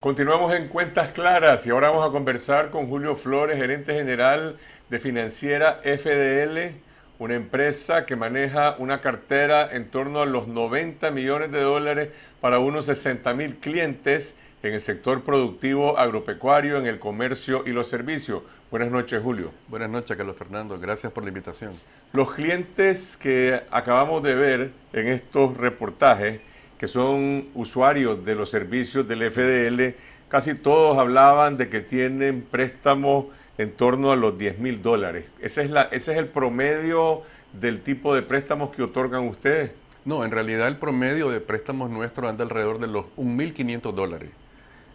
Continuamos en Cuentas Claras y ahora vamos a conversar con Julio Flores, gerente general de Financiera FDL, una empresa que maneja una cartera en torno a los 90 millones de dólares para unos 60 mil clientes en el sector productivo agropecuario, en el comercio y los servicios. Buenas noches, Julio. Buenas noches, Carlos Fernando. Gracias por la invitación. Los clientes que acabamos de ver en estos reportajes que son usuarios de los servicios del FDL, casi todos hablaban de que tienen préstamos en torno a los 10 mil dólares. ¿Ese es, el promedio del tipo de préstamos que otorgan ustedes? No, en realidad el promedio de préstamos nuestros anda alrededor de los 1.500 dólares.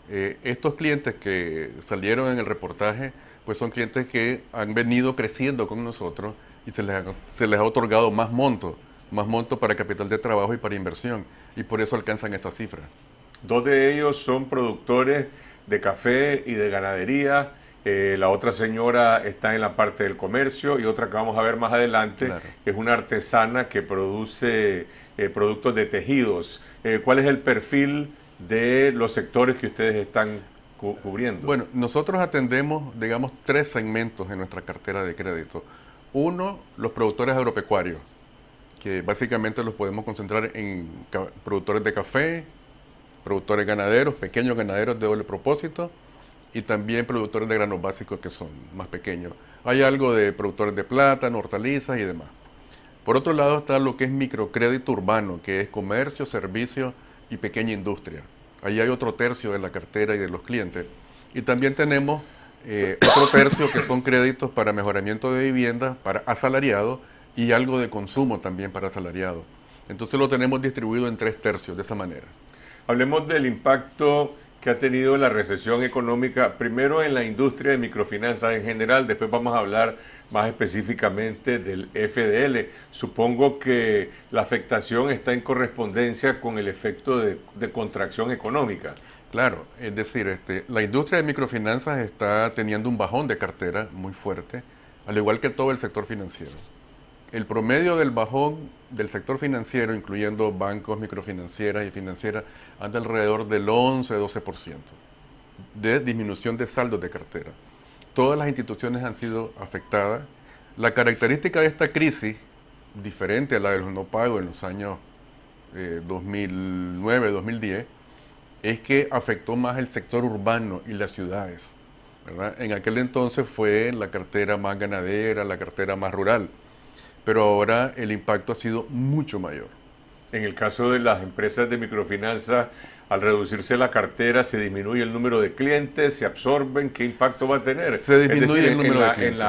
Eh, estos clientes que salieron en el reportaje, pues son clientes que han venido creciendo con nosotros y se les ha, se les ha otorgado más montos más monto para capital de trabajo y para inversión, y por eso alcanzan esta cifra. Dos de ellos son productores de café y de ganadería, eh, la otra señora está en la parte del comercio y otra que vamos a ver más adelante es una artesana que produce eh, productos de tejidos. Eh, ¿Cuál es el perfil de los sectores que ustedes están cubriendo? Bueno, nosotros atendemos, digamos, tres segmentos en nuestra cartera de crédito. Uno, los productores agropecuarios, que básicamente los podemos concentrar en productores de café, productores ganaderos, pequeños ganaderos de doble propósito y también productores de granos básicos que son más pequeños. Hay algo de productores de plátano, hortalizas y demás. Por otro lado está lo que es microcrédito urbano, que es comercio, servicio y pequeña industria. Ahí hay otro tercio de la cartera y de los clientes. Y también tenemos eh, otro tercio que son créditos para mejoramiento de viviendas, para asalariados y algo de consumo también para asalariado. Entonces lo tenemos distribuido en tres tercios de esa manera. Hablemos del impacto que ha tenido la recesión económica, primero en la industria de microfinanzas en general, después vamos a hablar más específicamente del FDL. Supongo que la afectación está en correspondencia con el efecto de, contracción económica. Claro, es decir, este, la industria de microfinanzas está teniendo un bajón de cartera muy fuerte, al igual que todo el sector financiero. El promedio del bajón del sector financiero, incluyendo bancos, microfinancieras y financieras, anda alrededor del 11-12% de disminución de saldos de cartera. Todas las instituciones han sido afectadas. La característica de esta crisis, diferente a la de los no pagos en los años 2009-2010, eh, es que afectó más el sector urbano y las ciudades. En aquel entonces fue la cartera más ganadera, la cartera más rural pero ahora el impacto ha sido mucho mayor. En el caso de las empresas de microfinanza, al reducirse la cartera, se disminuye el número de clientes, se absorben, ¿qué impacto va a tener? Se disminuye el número de clientes.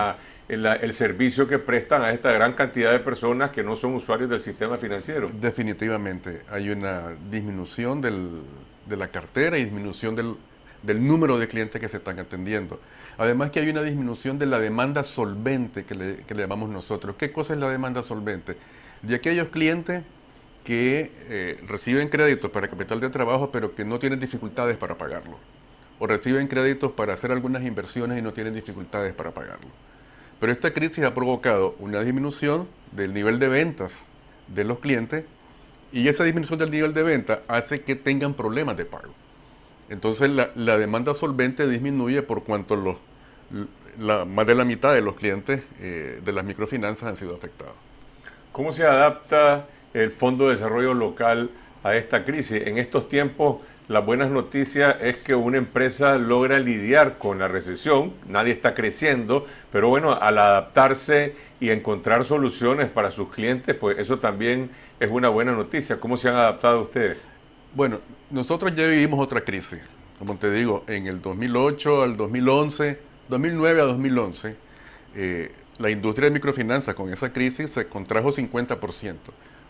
En la, el servicio que prestan a esta gran cantidad de personas que no son usuarios del sistema financiero. Definitivamente, hay una disminución de la cartera y disminución del, del número de clientes que se están atendiendo. Además que hay una disminución de la demanda solvente que le, llamamos nosotros. ¿Qué cosa es la demanda solvente? De aquellos clientes que eh, reciben créditos para capital de trabajo, pero que no tienen dificultades para pagarlo. O reciben créditos para hacer algunas inversiones y no tienen dificultades para pagarlo. Pero esta crisis ha provocado una disminución del nivel de ventas de los clientes y esa disminución del nivel de ventas hace que tengan problemas de pago. Entonces la, demanda solvente disminuye por cuanto más de la mitad de los clientes eh, de las microfinanzas han sido afectados. ¿Cómo se adapta el Fondo de Desarrollo Local a esta crisis? En estos tiempos, la buena noticia es que una empresa logra lidiar con la recesión, nadie está creciendo, pero bueno, al adaptarse y encontrar soluciones para sus clientes, pues eso también es una buena noticia. ¿Cómo se han adaptado ustedes? Bueno, nosotros ya vivimos otra crisis. Como te digo, en el 2008 al 2011, 2009 a 2011, eh, la industria de microfinanzas con esa crisis se contrajo 50%.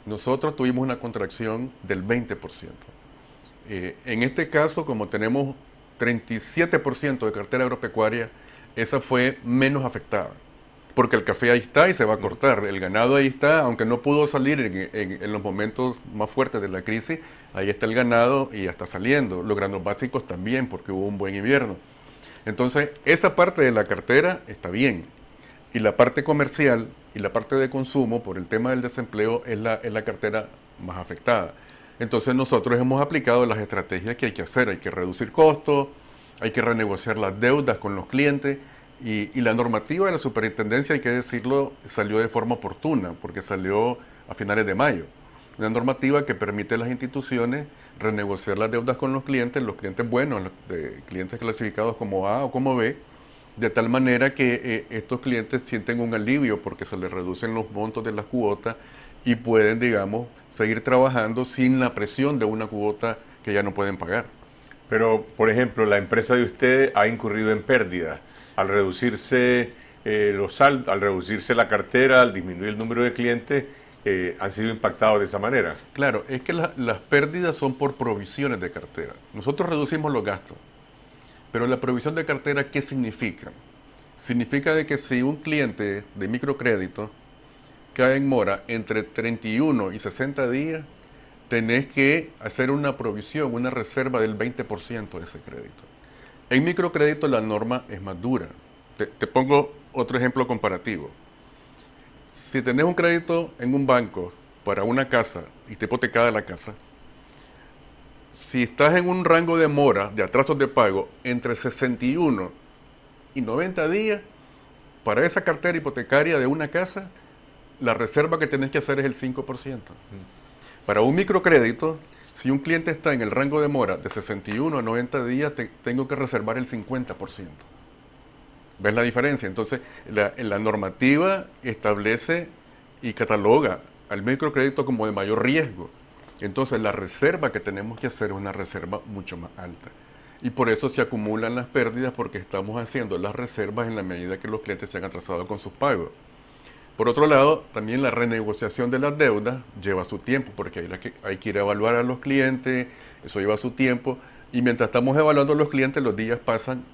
Nosotros tuvimos una contracción del 20%. Eh, en este caso, como tenemos 37% de cartera agropecuaria, esa fue menos afectada porque el café ahí está y se va a cortar. El ganado ahí está, aunque no pudo salir en, los momentos más fuertes de la crisis, ahí está el ganado y ya está saliendo. Los granos básicos también, porque hubo un buen invierno. Entonces, esa parte de la cartera está bien. Y la parte comercial y la parte de consumo, por el tema del desempleo, es la, es la cartera más afectada. Entonces, nosotros hemos aplicado las estrategias que hay que hacer. Hay que reducir costos, hay que renegociar las deudas con los clientes y, la normativa de la superintendencia, hay que decirlo, salió de forma oportuna, porque salió a finales de mayo. Una normativa que permite a las instituciones renegociar las deudas con los clientes, los clientes buenos, los clientes clasificados como A o como B, de tal manera que eh, estos clientes sienten un alivio porque se les reducen los montos de las cuotas y pueden, digamos, seguir trabajando sin la presión de una cuota que ya no pueden pagar. Pero, por ejemplo, la empresa de usted ha incurrido en pérdidas al reducirse eh, los al reducirse la cartera, al disminuir el número de clientes, eh, han sido impactados de esa manera. Claro, es que las pérdidas son por provisiones de cartera. Nosotros reducimos los gastos, pero la provisión de cartera, ¿qué significa? Significa de que si un cliente de microcrédito cae en mora entre 31 y 60 días, tenés que hacer una provisión, una reserva del 20% de ese crédito. En microcrédito la norma es más dura. Te, pongo otro ejemplo comparativo. Si tenés un crédito en un banco para una casa y te hipotecada la casa, si estás en un rango de mora, de atrasos de pago, entre 61 y 90 días, para esa cartera hipotecaria de una casa, la reserva que tenés que hacer es el 5%. Mm. Para un microcrédito, si un cliente está en el rango de mora de 61 a 90 días, tengo que reservar el 50%. ¿Ves la diferencia? Entonces, la, la normativa establece y cataloga al microcrédito como de mayor riesgo. Entonces, la reserva que tenemos que hacer es una reserva mucho más alta. Y por eso se acumulan las pérdidas porque estamos haciendo las reservas en la medida que los clientes se han atrasado con sus pagos. Por otro lado, también la renegociación de las deudas lleva su tiempo, porque hay que, hay que ir a evaluar a los clientes, eso lleva su tiempo, y mientras estamos evaluando a los clientes, los días pasan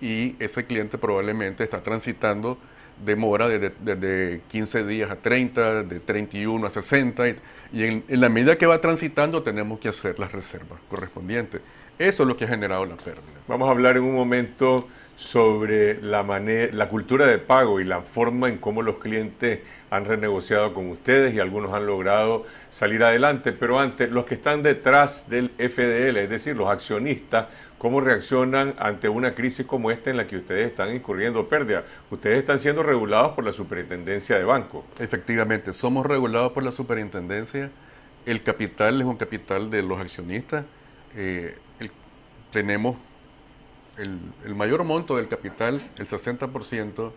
y ese cliente probablemente está transitando demora desde, 15 días a 30, de 31 a 60, y, en la medida que va transitando tenemos que hacer las reservas correspondientes. Eso es lo que ha generado la pérdida. Vamos a hablar en un momento sobre la, manera, la cultura de pago y la forma en cómo los clientes han renegociado con ustedes y algunos han logrado salir adelante. Pero antes, los que están detrás del FDL, es decir, los accionistas, ¿cómo reaccionan ante una crisis como esta en la que ustedes están incurriendo pérdida? Ustedes están siendo regulados por la superintendencia de banco. Efectivamente, somos regulados por la superintendencia. El capital es un capital de los accionistas. Eh, tenemos el, mayor monto del capital, el 60%,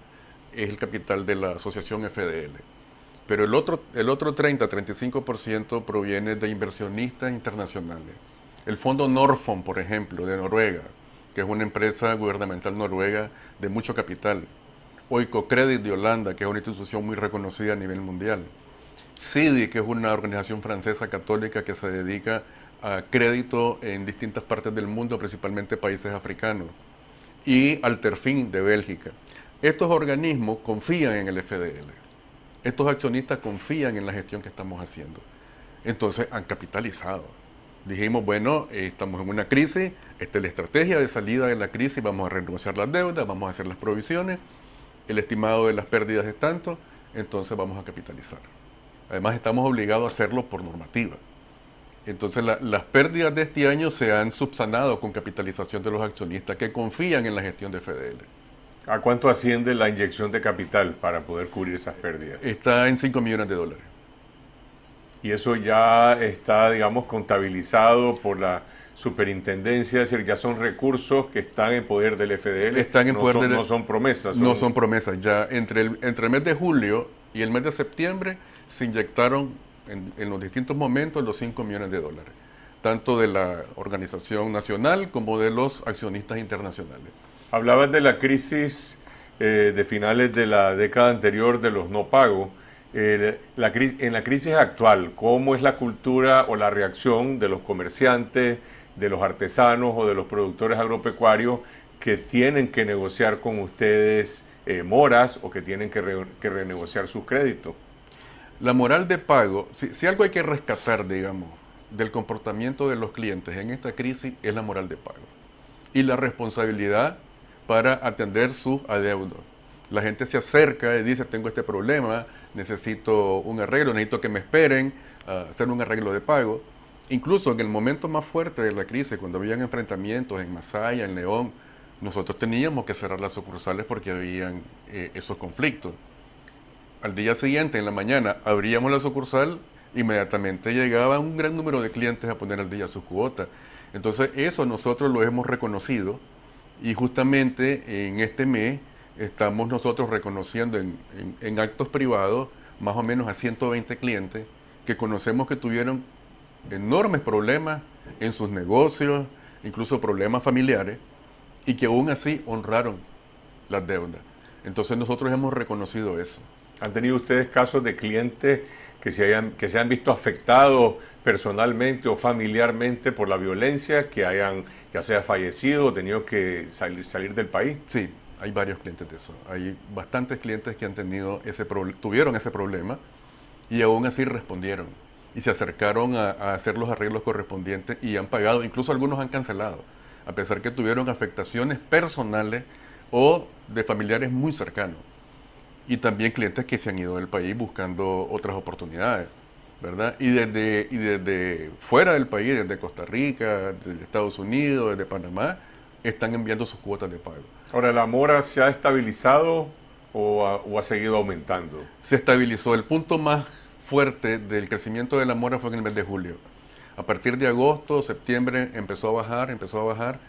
es el capital de la asociación FDL. Pero el otro, el otro 30-35% proviene de inversionistas internacionales. El fondo Norfond, por ejemplo, de Noruega, que es una empresa gubernamental noruega de mucho capital. Oico Credit de Holanda, que es una institución muy reconocida a nivel mundial. CIDI, que es una organización francesa católica que se dedica a crédito en distintas partes del mundo, principalmente países africanos, y Alterfin de Bélgica. Estos organismos confían en el FDL. Estos accionistas confían en la gestión que estamos haciendo. Entonces han capitalizado. Dijimos, bueno, eh, estamos en una crisis, esta es la estrategia de salida de la crisis, vamos a renunciar las deudas, vamos a hacer las provisiones, el estimado de las pérdidas es tanto, entonces vamos a capitalizar. Además, estamos obligados a hacerlo por normativa. Entonces las pérdidas de este año se han subsanado con capitalización de los accionistas que confían en la gestión de FDL. ¿A cuánto asciende la inyección de capital para poder cubrir esas pérdidas? Está en 5 millones de dólares. Y eso ya está, digamos, contabilizado por la superintendencia, es decir, ya son recursos que están en poder del FDL. Están en no poder son, No son promesas. No son promesas. Ya entre el mes de julio y el mes de septiembre se inyectaron en, los distintos momentos los 5 millones de dólares, tanto de la organización nacional como de los accionistas internacionales. Hablabas de la crisis eh, de finales de la década anterior de los no pagos. en la crisis actual, ¿cómo es la cultura o la reacción de los comerciantes, de los artesanos o de los productores agropecuarios que tienen que negociar con ustedes eh, moras o que tienen que renegociar sus créditos? La moral de pago, si, algo hay que rescatar, digamos, del comportamiento de los clientes en esta crisis es la moral de pago y la responsabilidad para atender sus adeudos. La gente se acerca y dice, tengo este problema, necesito un arreglo, necesito que me esperen hacer un arreglo de pago. Incluso en el momento más fuerte de la crisis, cuando habían enfrentamientos en Masaya, en León, nosotros teníamos que cerrar las sucursales porque habían eh, esos conflictos al día siguiente, en la mañana, abríamos la sucursal, inmediatamente llegaba un gran número de clientes a poner al día sus cuotas. Entonces eso nosotros lo hemos reconocido y justamente en este mes estamos nosotros reconociendo en, en actos privados más o menos a 120 clientes que conocemos que tuvieron enormes problemas en sus negocios, incluso problemas familiares, y que aún así honraron las deudas. Entonces nosotros hemos reconocido eso. ¿Han tenido ustedes casos de clientes que se, hayan, que se han visto afectados personalmente o familiarmente por la violencia, que hayan ya sea fallecido o tenido que salir, salir del país? Sí, hay varios clientes de eso. Hay bastantes clientes que han tenido ese tuvieron ese problema y aún así respondieron y se acercaron a hacer los arreglos correspondientes y han pagado, incluso algunos han cancelado, a pesar que tuvieron afectaciones personales o de familiares muy cercanos y también clientes que se han ido del país buscando otras oportunidades, ¿verdad? Y desde, y desde fuera del país, desde Costa Rica, desde Estados Unidos, desde Panamá, están enviando sus cuotas de pago. Ahora, ¿la mora se ha estabilizado o ha, o ha seguido aumentando? Se estabilizó. El punto más fuerte del crecimiento de la mora fue en el mes de julio. A partir de agosto, septiembre, empezó a bajar, empezó a bajar,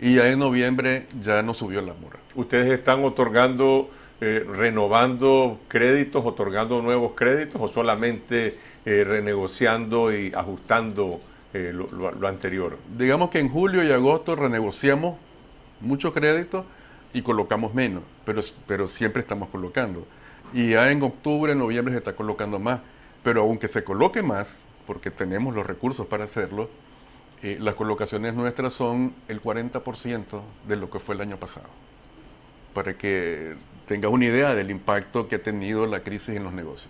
y ya en noviembre ya no subió la mora. Ustedes están otorgando eh, renovando créditos, otorgando nuevos créditos o solamente eh, renegociando y ajustando eh, lo, anterior? Digamos que en julio y agosto renegociamos muchos créditos y colocamos menos, pero, pero siempre estamos colocando. Y ya en octubre, en noviembre se está colocando más, pero aunque se coloque más, porque tenemos los recursos para hacerlo, las colocaciones nuestras son el 40% de lo que fue el año pasado para que tengas una idea del impacto que ha tenido la crisis en los negocios.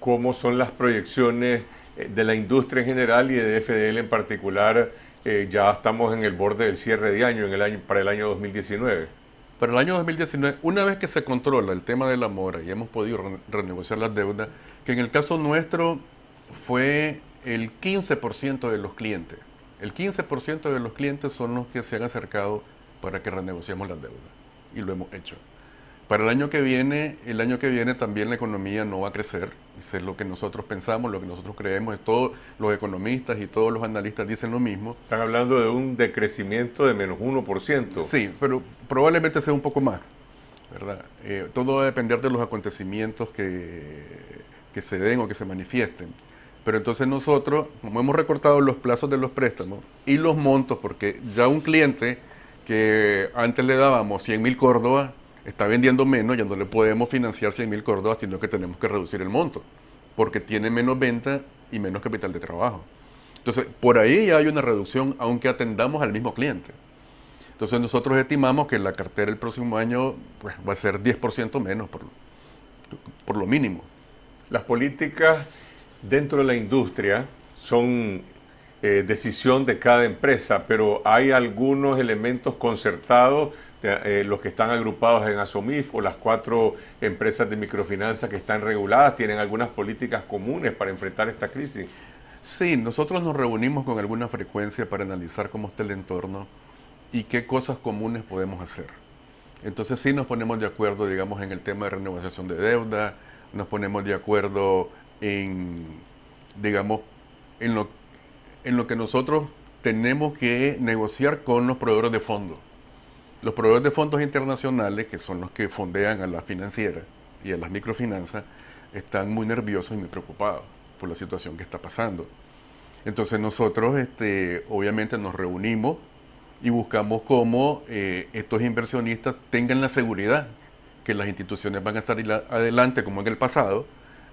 ¿Cómo son las proyecciones eh, de la industria en general y de FDL en particular? Eh, ya estamos en el borde del cierre de año, en el año para el año 2019. Para el año 2019, una vez que se controla el tema de la mora y hemos podido renegociar las deudas, que en el caso nuestro fue el 15% de los clientes. El 15% de los clientes son los que se han acercado para que renegociemos las deudas y lo hemos hecho. Para el año que viene, el año que viene también la economía no va a crecer. Eso es lo que nosotros pensamos, lo que nosotros creemos. Todos los economistas y todos los analistas dicen lo mismo. Están hablando de un decrecimiento de menos 1%. Sí, pero probablemente sea un poco más, ¿verdad? Eh, todo va a depender de los acontecimientos que, que se den o que se manifiesten. Pero entonces nosotros, como hemos recortado los plazos de los préstamos y los montos, porque ya un cliente que antes le dábamos 100 mil Córdobas, está vendiendo menos, ya no le podemos financiar 100 mil Córdobas, sino que tenemos que reducir el monto, porque tiene menos venta y menos capital de trabajo. Entonces, por ahí ya hay una reducción, aunque atendamos al mismo cliente. Entonces, nosotros estimamos que la cartera el próximo año pues, va a ser 10% menos, por, por lo mínimo. Las políticas dentro de la industria son eh, decisión de cada empresa, pero hay algunos elementos concertados, eh, los que están agrupados en ASOMIF o las cuatro empresas de microfinanza que están reguladas, tienen algunas políticas comunes para enfrentar esta crisis. Sí, nosotros nos reunimos con alguna frecuencia para analizar cómo está el entorno y qué cosas comunes podemos hacer. Entonces sí nos ponemos de acuerdo, digamos, en el tema de renegociación de deuda, nos ponemos de acuerdo en, digamos, en lo en lo que nosotros tenemos que negociar con los proveedores de fondos. Los proveedores de fondos internacionales, que son los que fondean a las financieras y a las microfinanzas, están muy nerviosos y muy preocupados por la situación que está pasando. Entonces nosotros este, obviamente nos reunimos y buscamos cómo eh, estos inversionistas tengan la seguridad que las instituciones van a estar adelante como en el pasado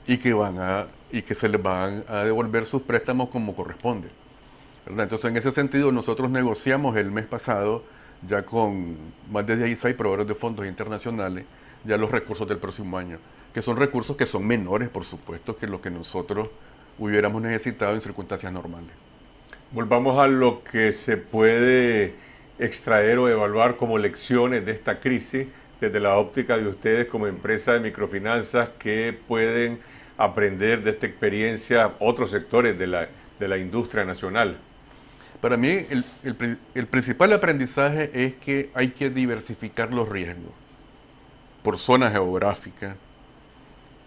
y que, van a, y que se les van a devolver sus préstamos como corresponde. Entonces, en ese sentido, nosotros negociamos el mes pasado ya con más de 16 proveedores de fondos internacionales ya los recursos del próximo año, que son recursos que son menores, por supuesto, que lo que nosotros hubiéramos necesitado en circunstancias normales. Volvamos a lo que se puede extraer o evaluar como lecciones de esta crisis desde la óptica de ustedes como empresa de microfinanzas que pueden aprender de esta experiencia otros sectores de la industria nacional. Para mí, el, principal aprendizaje es que hay que diversificar los riesgos por zona geográfica,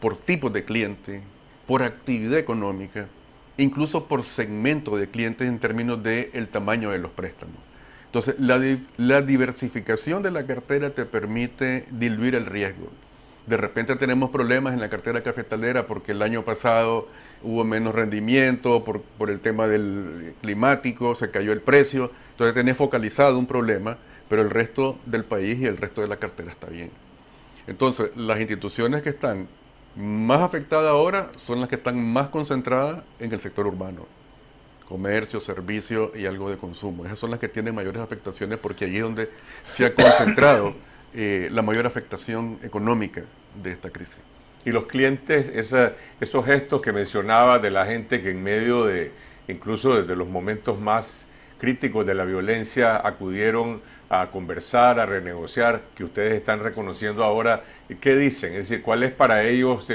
por tipo de cliente, por actividad económica, incluso por segmento de clientes en términos del tamaño de los préstamos. Entonces, la diversificación de la cartera te permite diluir el riesgo. De repente tenemos problemas en la cartera cafetalera porque el año pasado hubo menos rendimiento por, por el tema del climático, se cayó el precio. Entonces tenés focalizado un problema, pero el resto del país y el resto de la cartera está bien. Entonces, las instituciones que están más afectadas ahora son las que están más concentradas en el sector urbano. Comercio, servicio y algo de consumo. Esas son las que tienen mayores afectaciones porque allí es donde se ha concentrado Eh, la mayor afectación económica de esta crisis. Y los clientes, esos gestos que mencionaba de la gente que en medio de, incluso desde los momentos más críticos de la violencia, acudieron a conversar, a renegociar, que ustedes están reconociendo ahora, ¿qué dicen? Es decir, ¿cuál es para ellos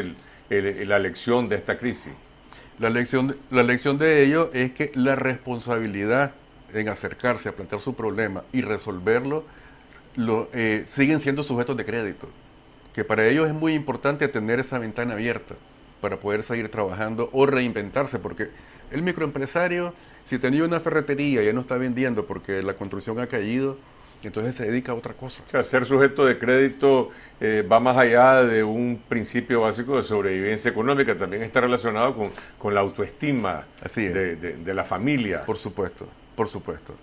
la lección de esta crisis? La lección, la lección de ellos es que la responsabilidad en acercarse a plantear su problema y resolverlo eh, siguen siendo sujetos de crédito, que para ellos es muy importante tener esa ventana abierta para poder seguir trabajando o reinventarse, porque el microempresario, si tenía una ferretería, y ya no está vendiendo porque la construcción ha caído, entonces se dedica a otra cosa. ser sujeto de crédito eh, va más allá de un principio básico de sobrevivencia económica, también está relacionado con, la autoestima de la familia. Por supuesto, por supuesto.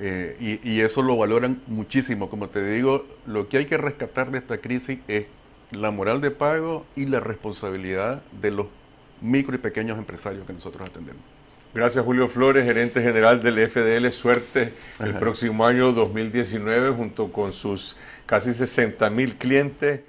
Eh, y, eso lo valoran muchísimo. Como te digo, lo que hay que rescatar de esta crisis es la moral de pago y la responsabilidad de los micro y pequeños empresarios que nosotros atendemos. Gracias Julio Flores, gerente general del FDL. Suerte el próximo año 2019 junto con sus casi 60 mil clientes.